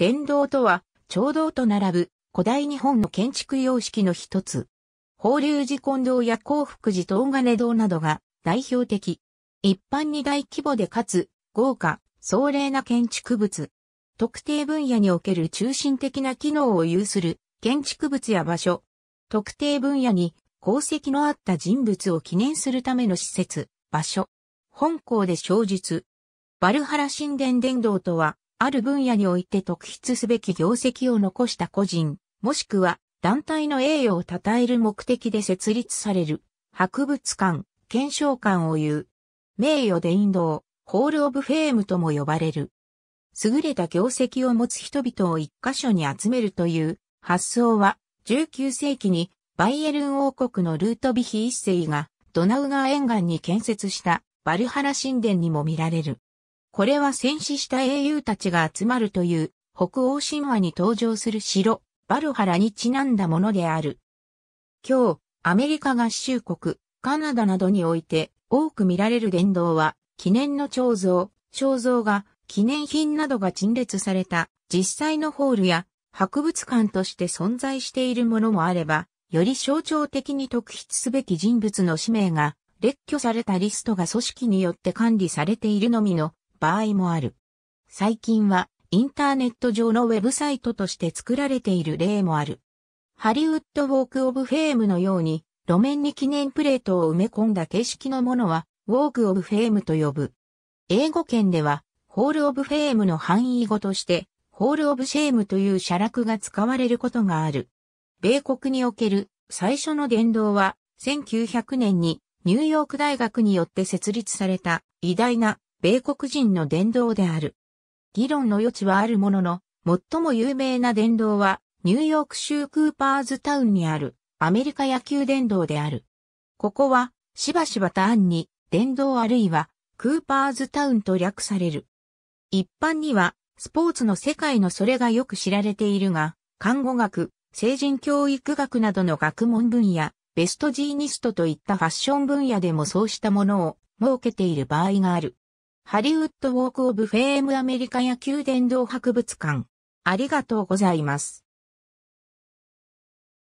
殿堂とは、長堂と並ぶ古代日本の建築様式の一つ。法隆寺金堂や幸福寺東金堂などが代表的。一般に大規模でかつ豪華、壮麗な建築物。特定分野における中心的な機能を有する建築物や場所。特定分野に功績のあった人物を記念するための施設、場所。本校で小述。バルハラ神殿殿堂とは、ある分野において特筆すべき業績を残した個人、もしくは団体の栄誉を称える目的で設立される、博物館、検証館を言う。名誉で引導、ホールオブフェームとも呼ばれる。優れた業績を持つ人々を一箇所に集めるという発想は、19世紀にバイエルン王国のルートビヒ一世がドナウ川沿岸に建設したバルハラ神殿にも見られる。これは戦死した英雄たちが集まるという北欧神話に登場する城、バルハラにちなんだものである。今日、アメリカ合衆国、カナダなどにおいて多く見られる伝道は、記念の彫像、肖像が記念品などが陳列された実際のホールや博物館として存在しているものもあれば、より象徴的に特筆すべき人物の氏名が列挙されたリストが組織によって管理されているのみの場合もある。最近はインターネット上のウェブサイトとして作られている例もある。ハリウッドウォークオブフェームのように路面に記念プレートを埋め込んだ形式のものはウォークオブフェームと呼ぶ。英語圏ではホールオブフェームの範囲語としてホールオブシェームという写楽が使われることがある。米国における最初の伝道は1900年にニューヨーク大学によって設立された偉大な米国人の伝道である。議論の余地はあるものの、最も有名な伝道は、ニューヨーク州クーパーズタウンにある、アメリカ野球伝道である。ここは、しばしば単に、伝道あるいは、クーパーズタウンと略される。一般には、スポーツの世界のそれがよく知られているが、看護学、成人教育学などの学問分野、ベストジーニストといったファッション分野でもそうしたものを設けている場合がある。ハリウッドウォークオブフェームアメリカ野球殿堂博物館。ありがとうございます。